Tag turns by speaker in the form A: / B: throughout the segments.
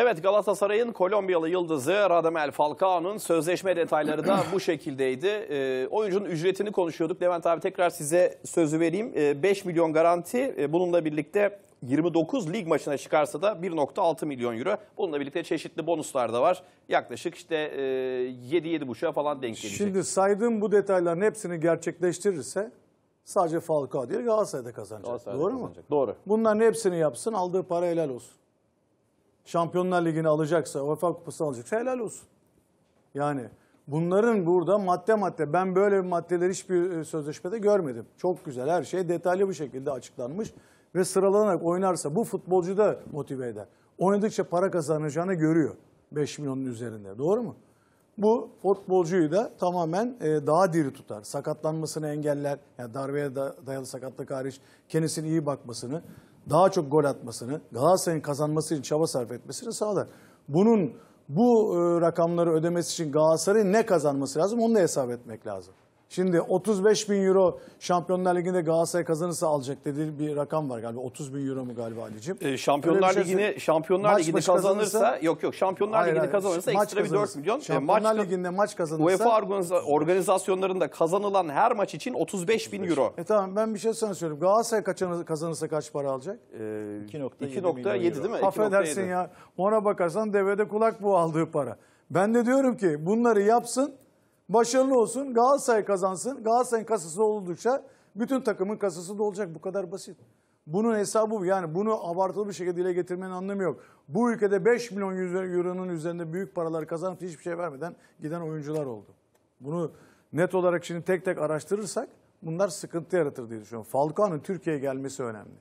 A: Evet Galatasaray'ın Kolombiyalı yıldızı Radamel Falcao'nun sözleşme detayları da bu şekildeydi. E, oyuncunun ücretini konuşuyorduk. Levent abi tekrar size sözü vereyim. E, ee, 5 milyon garanti e, bununla birlikte 29 lig maçına çıkarsa da 1.6 milyon euro. Bununla birlikte çeşitli bonuslar da var. Yaklaşık işte e, 7-7.5'a falan denk
B: gelecek. Şimdi saydığım bu detayların hepsini gerçekleştirirse sadece Falcao değil Galatasaray'da kazanacak. Galatasaray'da Doğru kazanacak. mu? Doğru. Bunların hepsini yapsın aldığı para helal olsun. Şampiyonlar Ligi'ni alacaksa, UEFA Kupası alacaksa helal olsun. Yani bunların burada madde madde, ben böyle bir maddeler hiçbir e, sözleşmede görmedim. Çok güzel, her şey detaylı bir şekilde açıklanmış ve sıralanarak oynarsa bu futbolcu da motive eder. Oynadıkça para kazanacağını görüyor 5 milyonun üzerinde, doğru mu? Bu futbolcuyu da tamamen e, daha diri tutar. Sakatlanmasını engeller, yani darbeye da, dayalı sakatlık hariç kendisini iyi bakmasını daha çok gol atmasını, Galatasaray'ın kazanması için çaba sarf etmesini sağlar. Bunun bu e, rakamları ödemesi için Galatasaray'ın ne kazanması lazım onu da hesap etmek lazım. Şimdi 35 bin euro Şampiyonlar Ligi'nde Galatasaray kazanırsa alacak dediği bir rakam var galiba. 30 bin euro mu galiba Ali'ciğim? Ee, Şampiyonlar şey Ligi'ni Şampiyonlar maç Ligi'ni kazanırsa, kazanırsa yok yok Şampiyonlar Ligi'ni kazanırsa maç ekstra kazanırsa, bir 4 milyon. Ee, Şampiyonlar maç, Ligi'nde maç kazanırsa
A: UEFA organizasyonlarında kazanılan her maç için 35 bin 35. euro.
B: E tamam ben bir şey sana söyleyeyim. Galatasaray kazanırsa, kaç para alacak? Ee, 2.7
C: değil mi? Affedersin ya.
B: Ona bakarsan devede kulak bu aldığı para. Ben de diyorum ki bunları yapsın başarılı olsun, Galatasaray kazansın. Galatasaray'ın kasası oldukça bütün takımın kasası da olacak. Bu kadar basit. Bunun hesabı bu. Yani bunu abartılı bir şekilde dile getirmenin anlamı yok. Bu ülkede 5 milyon euronun üzerinde büyük paralar kazanıp hiçbir şey vermeden giden oyuncular oldu. Bunu net olarak şimdi tek tek araştırırsak bunlar sıkıntı yaratır diye düşünüyorum. Falcao'nun Türkiye'ye gelmesi önemli.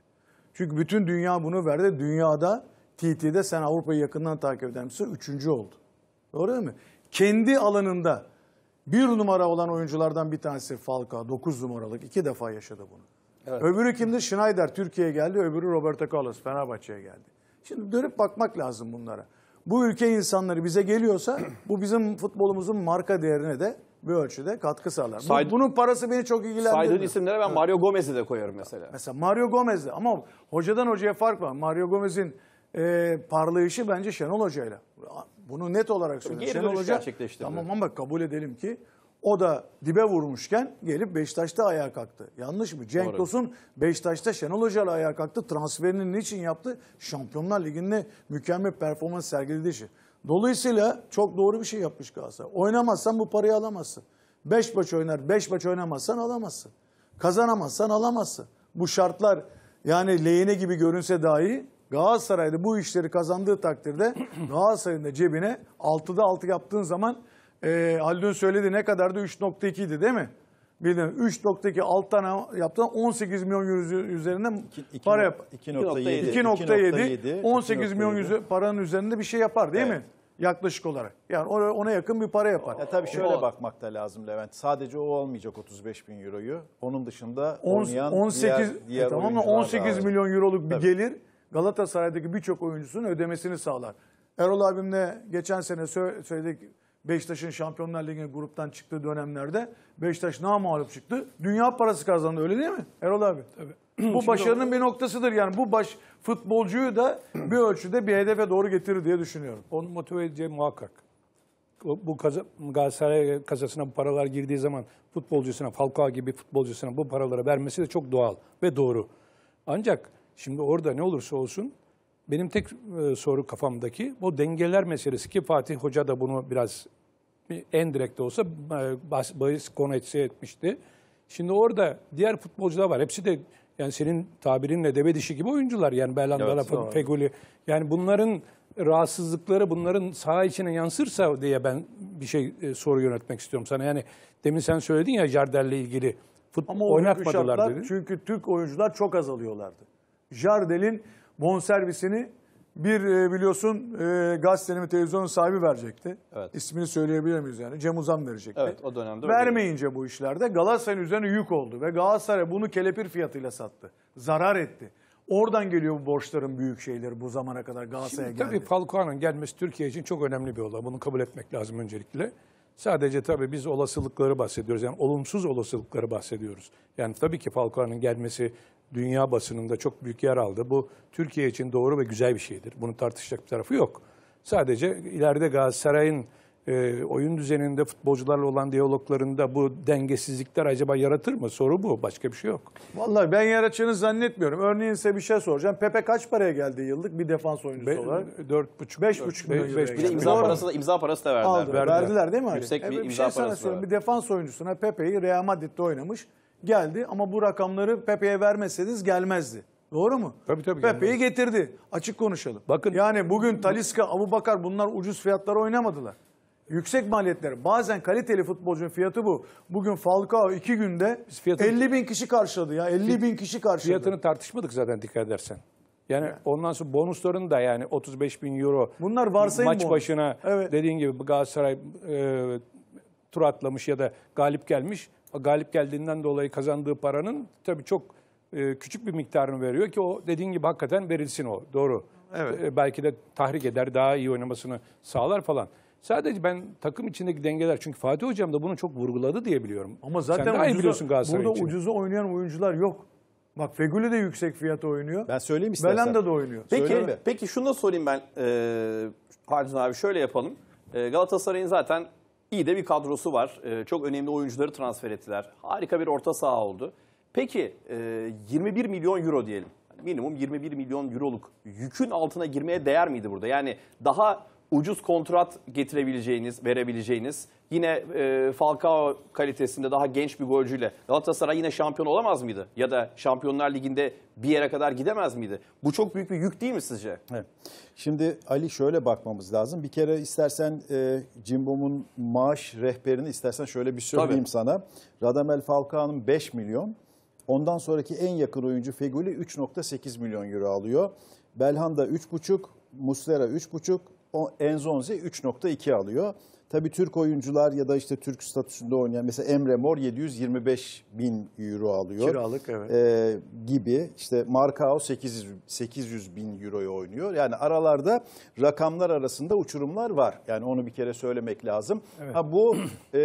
B: Çünkü bütün dünya bunu verdi. Dünyada TT'de sen Avrupa'yı yakından takip eden misin? Üçüncü oldu. Doğru değil mi? Kendi alanında bir numara olan oyunculardan bir tanesi Falcao. Dokuz numaralık. iki defa yaşadı bunu. Evet. Öbürü kimdi? Schneider Türkiye'ye geldi. Öbürü Roberto Carlos Fenerbahçe'ye geldi. Şimdi dönüp bakmak lazım bunlara. Bu ülke insanları bize geliyorsa bu bizim futbolumuzun marka değerine de bir ölçüde katkı sağlar. Sayd- Bunun parası beni çok ilgilendirmiyor. Saydığın isimlere ben Mario
A: Gomez'i de koyarım
B: mesela. Mesela Mario Gomez'le ama hocadan hocaya fark var. Mario Gomez'in e, parlayışı bence Şenol Hoca'yla. Bunu net olarak söylüyorum. Geri dönüş gerçekleştirdi. Tamam ama kabul edelim ki o da dibe vurmuşken gelip Beşiktaş'ta ayağa kalktı. Yanlış mı? Cenk Doğru. Tosun Beşiktaş'ta Şenol Hoca'yla ayağa kalktı. Transferini niçin yaptı? Şampiyonlar Ligi'nde mükemmel performans sergilediği için. Dolayısıyla çok doğru bir şey yapmış Galatasaray. Oynamazsan bu parayı alamazsın. Beş maç oynar, beş maç oynamazsan alamazsın. Kazanamazsan alamazsın. Bu şartlar yani lehine gibi görünse dahi Galatasaray'da bu işleri kazandığı takdirde Galatasaray'ın da cebine 6'da 6 yaptığın zaman e, Haldun söyledi ne kadardı? 3.2 idi değil mi? Bildiğin 3.2 6 tane yaptığın 18 milyon euro üzerinde iki, para yap. 2.7 2.7 18 milyon paranın üzerinde bir şey yapar değil evet. mi? yaklaşık olarak. Yani ona yakın bir para yapar. Ya tabii şöyle o,
C: bakmak da lazım Levent. Sadece o olmayacak 35 bin euroyu. Onun dışında on, oynayan 18, diğer, diğer e, tamam mı? 18
B: milyon var. euroluk bir tabii. gelir Galatasaray'daki birçok oyuncusunun ödemesini sağlar. Erol abimle geçen sene söyledik Beşiktaş'ın Şampiyonlar Ligi'ne gruptan çıktığı dönemlerde Beşiktaş namalup çıktı. Dünya parası kazandı öyle değil mi Erol abi?
D: Tabii. bu başarının
B: bir noktasıdır yani bu baş futbolcuyu da bir ölçüde bir hedefe
D: doğru getirir diye düşünüyorum. Onu motive edeceğim muhakkak. Bu kaza, Galatasaray kasasına bu paralar girdiği zaman futbolcusuna, Falcao gibi futbolcusuna bu paraları vermesi de çok doğal ve doğru. Ancak Şimdi orada ne olursa olsun benim tek e, soru kafamdaki bu dengeler meselesi ki Fatih Hoca da bunu biraz en direkt olsa e, bahis, bahis konu etse etmişti. Şimdi orada diğer futbolcular var. Hepsi de yani senin tabirinle deve dişi gibi oyuncular. Yani Berlanda, evet, Fegoli Yani bunların rahatsızlıkları bunların saha içine yansırsa diye ben bir şey e, soru yönetmek istiyorum sana. Yani demin sen söyledin ya Jardel'le ilgili futbol oynatmadılar şartlar, dedi.
B: Çünkü Türk oyuncular çok azalıyorlardı. Jardel'in bonservisini bir e, biliyorsun e, gazetenin ve televizyonun sahibi verecekti. Evet. İsmini söyleyebilir miyiz yani? Cem Uzan verecekti. Evet
A: o dönemde. Vermeyince
B: bu işlerde Galatasaray'ın üzerine yük oldu ve Galatasaray bunu kelepir fiyatıyla sattı. Zarar etti. Oradan geliyor bu borçların büyük şeyleri bu zamana kadar
D: Galatasaray'a geldi. Tabii Falcao'nun gelmesi Türkiye için çok önemli bir olay. Bunu kabul etmek lazım öncelikle. Sadece tabii biz olasılıkları bahsediyoruz. Yani olumsuz olasılıkları bahsediyoruz. Yani tabii ki Falcao'nun gelmesi dünya basınında çok büyük yer aldı. Bu Türkiye için doğru ve güzel bir şeydir. Bunun tartışacak bir tarafı yok. Sadece ileride Galatasaray'ın e, oyun düzeninde futbolcularla olan diyaloglarında bu dengesizlikler acaba yaratır mı? Soru bu. Başka bir şey yok. Vallahi ben
B: yaratacağını zannetmiyorum. Örneğin size bir şey soracağım. Pepe kaç paraya geldi yıllık bir defans oyuncusu Be, olarak? 4,5 5,5 beş Bir de imza parası da imza parası da verdiler. Aldı, verdiler. verdiler değil mi? Yüksek e, bir, bir imza şey parası. Bir sana Bir defans oyuncusuna Pepe'yi Real Madrid'de oynamış geldi ama bu rakamları Pepe'ye vermeseniz gelmezdi. Doğru mu? Tabii tabii. Pepe'yi getirdi. Açık konuşalım. Bakın. Yani bugün Taliska, Abu Bakar bunlar ucuz fiyatlara oynamadılar. Yüksek maliyetler. Bazen kaliteli futbolcunun fiyatı bu. Bugün Falcao iki günde Biz fiyatını- 50 bin kişi karşıladı ya. 50 bin kişi karşıladı. Fiyatını
D: tartışmadık zaten dikkat edersen. Yani ondan sonra bonusların da yani 35 bin euro Bunlar varsayım maç bonus. başına Evet. dediğin gibi Galatasaray e, tur atlamış ya da galip gelmiş galip geldiğinden dolayı kazandığı paranın tabii çok e, küçük bir miktarını veriyor ki o dediğin gibi hakikaten verilsin o. Doğru. Evet. E, belki de tahrik eder, daha iyi oynamasını sağlar falan. Sadece ben takım içindeki dengeler çünkü Fatih hocam da bunu çok vurguladı diye biliyorum. Ama zaten Sen daha ucuza, iyi biliyorsun burada için.
B: ucuza oynayan oyuncular yok. Bak Fegüli de yüksek fiyata oynuyor. Ben söyleyeyim istersen. Belanda da oynuyor. Peki,
A: peki şunu da sorayım ben e, Harcun abi şöyle yapalım. E, Galatasaray'ın zaten İyi de bir kadrosu var. E, çok önemli oyuncuları transfer ettiler. Harika bir orta saha oldu. Peki e, 21 milyon euro diyelim. minimum 21 milyon euroluk yükün altına girmeye değer miydi burada? Yani daha ucuz kontrat getirebileceğiniz, verebileceğiniz yine e, Falcao kalitesinde daha genç bir golcüyle Galatasaray yine şampiyon olamaz mıydı? Ya da Şampiyonlar Ligi'nde bir yere kadar gidemez miydi? Bu çok büyük bir yük değil mi sizce? Evet. Şimdi
C: Ali şöyle bakmamız lazım. Bir kere istersen e, Cimbom'un maaş rehberini istersen şöyle bir söyleyeyim Tabii. sana. Radamel Falcao'nun 5 milyon. Ondan sonraki en yakın oyuncu Feguli 3.8 milyon euro alıyor. Belhanda 3.5, Muslera 3.5, o Enzonzi 3.2 alıyor. Tabii Türk oyuncular ya da işte Türk statüsünde oynayan mesela Emre Mor 725 bin euro alıyor. Kiralık evet. Ee, gibi işte Marcao 800, 800 bin euroya oynuyor. Yani aralarda rakamlar arasında uçurumlar var. Yani onu bir kere söylemek lazım. Evet. Ha, bu e,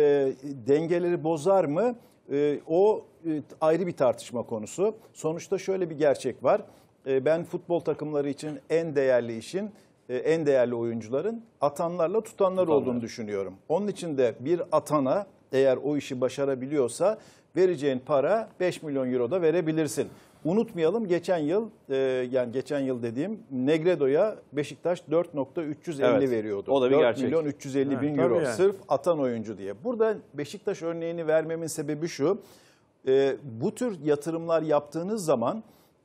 C: dengeleri bozar mı? E, o e, ayrı bir tartışma konusu. Sonuçta şöyle bir gerçek var. E, ben futbol takımları için en değerli işin e, en değerli oyuncuların atanlarla tutanlar Tutanlar. olduğunu düşünüyorum. Onun için de bir atana eğer o işi başarabiliyorsa vereceğin para 5 milyon euro da verebilirsin. Unutmayalım geçen yıl e, yani geçen yıl dediğim Negredo'ya Beşiktaş 4.350 Evet, veriyordu. o da bir 4 gerçek. milyon 350 bin tabii euro yani. sırf atan oyuncu diye. Burada Beşiktaş örneğini vermemin sebebi şu. e, bu tür yatırımlar yaptığınız zaman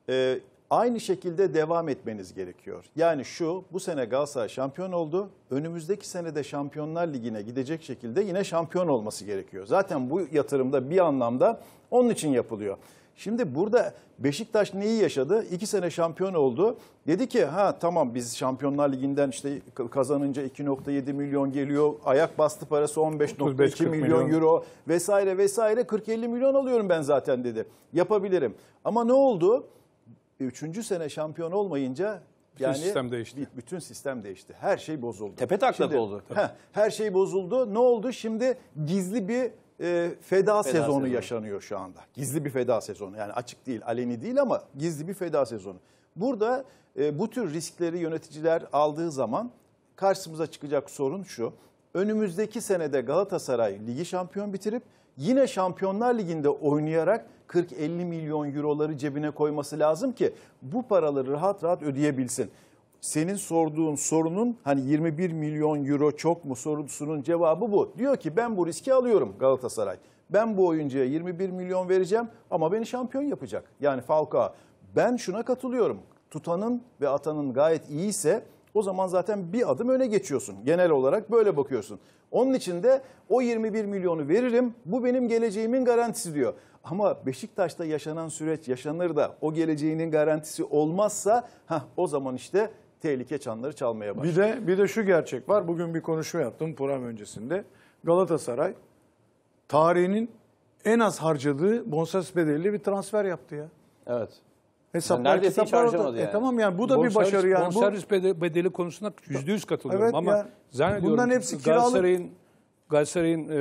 C: e, Aynı şekilde devam etmeniz gerekiyor. Yani şu, bu sene Galatasaray şampiyon oldu. Önümüzdeki sene de Şampiyonlar Ligi'ne gidecek şekilde yine şampiyon olması gerekiyor. Zaten bu yatırımda bir anlamda onun için yapılıyor. Şimdi burada Beşiktaş neyi yaşadı? İki sene şampiyon oldu. Dedi ki ha tamam biz Şampiyonlar Ligi'nden işte kazanınca 2.7 milyon geliyor. Ayak bastı parası 15.2 milyon, milyon euro vesaire vesaire 40-50 milyon alıyorum ben zaten dedi. Yapabilirim. Ama ne oldu? E, üçüncü sene şampiyon olmayınca bütün yani sistem değişti. Bütün sistem değişti. Her şey bozuldu. Tepe taklak oldu. Heh, her şey bozuldu. Ne oldu? Şimdi gizli bir e, feda, feda sezonu sezon. yaşanıyor şu anda. Gizli bir feda sezonu. Yani açık değil, aleni değil ama gizli bir feda sezonu. Burada e, bu tür riskleri yöneticiler aldığı zaman karşımıza çıkacak sorun şu. Önümüzdeki senede Galatasaray ligi şampiyon bitirip yine Şampiyonlar Ligi'nde oynayarak 40-50 milyon euroları cebine koyması lazım ki bu paraları rahat rahat ödeyebilsin. Senin sorduğun sorunun hani 21 milyon euro çok mu sorusunun cevabı bu. Diyor ki ben bu riski alıyorum Galatasaray. Ben bu oyuncuya 21 milyon vereceğim ama beni şampiyon yapacak. Yani Falcao. Ben şuna katılıyorum. Tutanın ve atanın gayet iyi ise o zaman zaten bir adım öne geçiyorsun. Genel olarak böyle bakıyorsun. Onun için de o 21 milyonu veririm bu benim geleceğimin garantisi diyor. Ama Beşiktaş'ta yaşanan süreç yaşanır da o geleceğinin garantisi olmazsa heh, o zaman işte tehlike çanları çalmaya başlar. Bir
B: de bir de şu gerçek var. Bugün bir konuşma yaptım program öncesinde. Galatasaray tarihinin en az harcadığı bonservis bedelli bir transfer yaptı
D: ya. Evet. Hesaplar yani neredeyse hiç harcamadı e, yani. E tamam yani bu da bonservis, bir başarı yani. Bonservis bedeli, bedeli konusunda yüzde yüz katılıyorum evet ama ya, zannediyorum Bundan hepsi kiralık. Galatasaray'ın Galatasaray'ın e,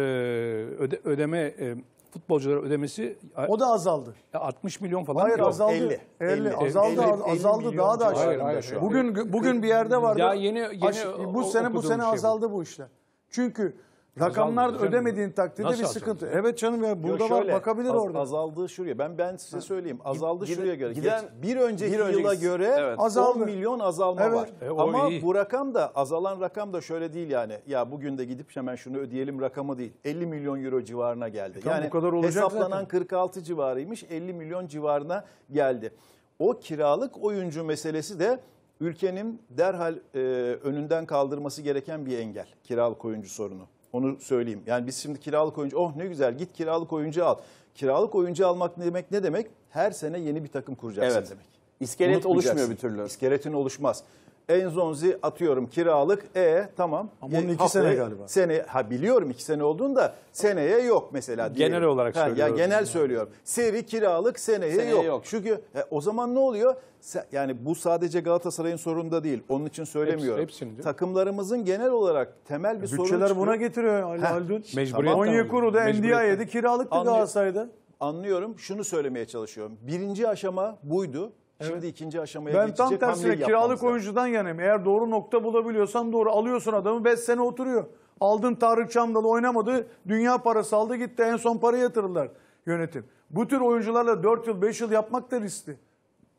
D: öde, ödeme e, futbolculara ödemesi o da azaldı. 60 milyon falan. Hayır yok. azaldı. 50. 50. Azaldı 50, 50 azaldı daha da aşağı. Hayır, hayır, Bugün bugün bir yerde vardı. Ya yeni
B: yeni Aş, bu sene bu sene şey azaldı bu işler. Çünkü Rakamlar ödemediğin takdirde Nasıl bir azaldı? sıkıntı. Evet canım ya burada var bakabilir az- orada.
C: Azaldığı şuraya. Ben ben size söyleyeyim. Azaldı giden- şuraya göre. giden- bir önceki bir önceki- yıla göre Evet. 10 milyon azalma Evet. var. E, Ama iyi. bu rakam da azalan rakam da şöyle değil yani. Ya bugün de gidip hemen şunu ödeyelim rakamı değil. 50 milyon euro civarına geldi. tamam, yani bu kadar olacak hesaplanan zaten. 46 civarıymış 50 milyon civarına geldi. O kiralık oyuncu meselesi de ülkenin derhal e, önünden kaldırması gereken bir engel. Kiralık oyuncu sorunu. Onu söyleyeyim. Yani biz şimdi kiralık oyuncu, oh ne güzel git kiralık oyuncu al. Kiralık oyuncu almak ne demek? Ne demek? Her sene yeni bir takım kuracaksın evet. demek. İskelet oluşmuyor bir türlü. İskeletin oluşmaz. Enzonzi atıyorum kiralık. E tamam. Ama e, onun iki Haftaya- sene e, galiba. Sene, ha biliyorum iki sene olduğunda seneye yok mesela. Genel olarak Ya söylüyorum. genel söylüyorum. Seri kiralık seneye, Seneye yok. yok. Çünkü e, o zaman ne oluyor? Se- Yani bu sadece Galatasaray'ın sorununda değil. Onun için söylemiyorum. hepsini Takımlarımızın genel olarak temel bir e, sorunu sorun Bütçeler buna getiriyor Ali Haldun. Mecburiyetten Onyekuru'da oluyor. NDI Mecburiyetten. yedi kiralıktı Anlıyor. Galatasaray'da. Anlıyorum. Şunu söylemeye çalışıyorum. Birinci aşama buydu. Evet. Şimdi ikinci aşamaya ben geçecek. Ben tam tersine kiralık
B: oyuncudan yanayım. Eğer doğru nokta bulabiliyorsan doğru. Alıyorsun adamı 5 sene oturuyor. Aldın Tarık Çamdal oynamadı. Dünya parası aldı gitti. En son para yatırırlar yönetim. Bu tür oyuncularla 4 yıl 5 yıl yapmak da riskli.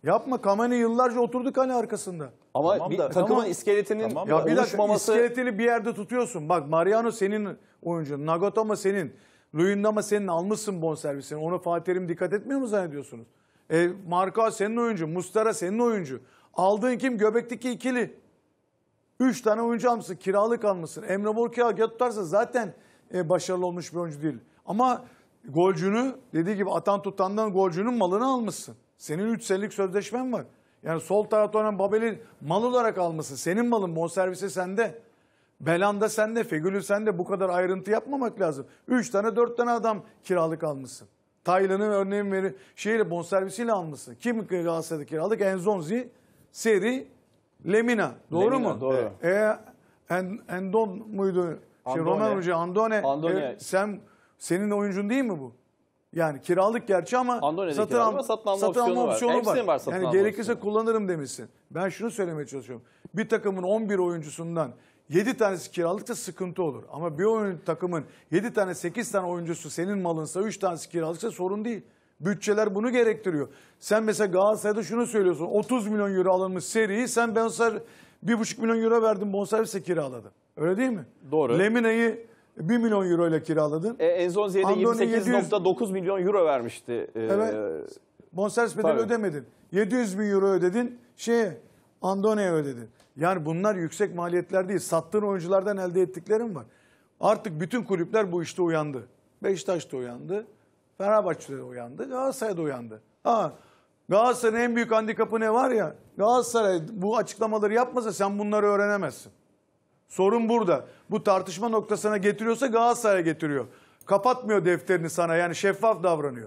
B: Yapma Kameni yıllarca oturduk hani arkasında. Ama tamam bir da, takımın tamam.
A: iskeletinin tamam ya da, bir oluşmaması... dakika
B: iskeletini bir yerde tutuyorsun. Bak Mariano senin oyuncun, Nagatomo senin, Luyendama senin almışsın bonservisini. Ona Fatih Terim dikkat etmiyor mu zannediyorsunuz? E, Marka senin oyuncu. Mustara senin oyuncu. Aldığın kim? Göbekteki ikili. Üç tane oyuncu almışsın. Kiralık almışsın. Emre Mor kiralık tutarsa zaten e, başarılı olmuş bir oyuncu değil. Ama golcünü dediği gibi atan tutandan golcünün malını almışsın. Senin 3 senelik sözleşmen var. Yani sol tarafta oynayan Babel'i mal olarak almışsın. Senin malın bonservisi sende. Belanda sende, Fegül'ü sende bu kadar ayrıntı yapmamak lazım. 3 tane 4 tane adam kiralık almışsın. Taylan'ın örneğin veri şeyle bonservisiyle almışsın. Kim Galatasaray'da kiralık? Enzonzi, Seri, Lemina. Doğru Lemina, mu? Doğru. E, e en, Endon muydu? Şey, Roman Hoca, Andone. Andone. E, sen, senin oyuncun değil mi bu? Yani kiralık gerçi ama Andone'de satın, alma, ama satın alma satın opsiyonu, alma opsiyonu var. var. var satın yani gerekirse opsiyonu. kullanırım demişsin. Ben şunu söylemeye çalışıyorum. Bir takımın 11 oyuncusundan 7 tanesi kiralıkta sıkıntı olur. Ama bir oyun takımın 7 tane 8 tane oyuncusu senin malınsa 3 tanesi kiralıksa sorun değil. Bütçeler bunu gerektiriyor. Sen mesela Galatasaray'da şunu söylüyorsun. 30 milyon euro alınmış seriyi sen bonser 1,5 milyon euro verdin bonservise kiraladın. Öyle değil mi? Doğru. Lemine'yi 1 milyon euro ile kiraladın. E,
A: Enzon Ziye'de 28.9 milyon euro vermişti. Ee, evet. Bonservis bedeli ödemedin.
B: 700 bin euro ödedin. Şey Andone'ye ödedin. Yani bunlar yüksek maliyetler değil. Sattığın oyunculardan elde ettiklerim var. Artık bütün kulüpler bu işte uyandı. Beşiktaş da uyandı. Fenerbahçe de uyandı. Galatasaray da uyandı. Ha, Galatasaray'ın en büyük handikapı ne var ya? Galatasaray bu açıklamaları yapmasa sen bunları öğrenemezsin. Sorun burada. Bu tartışma noktasına getiriyorsa Galatasaray'a getiriyor. Kapatmıyor defterini sana yani şeffaf davranıyor.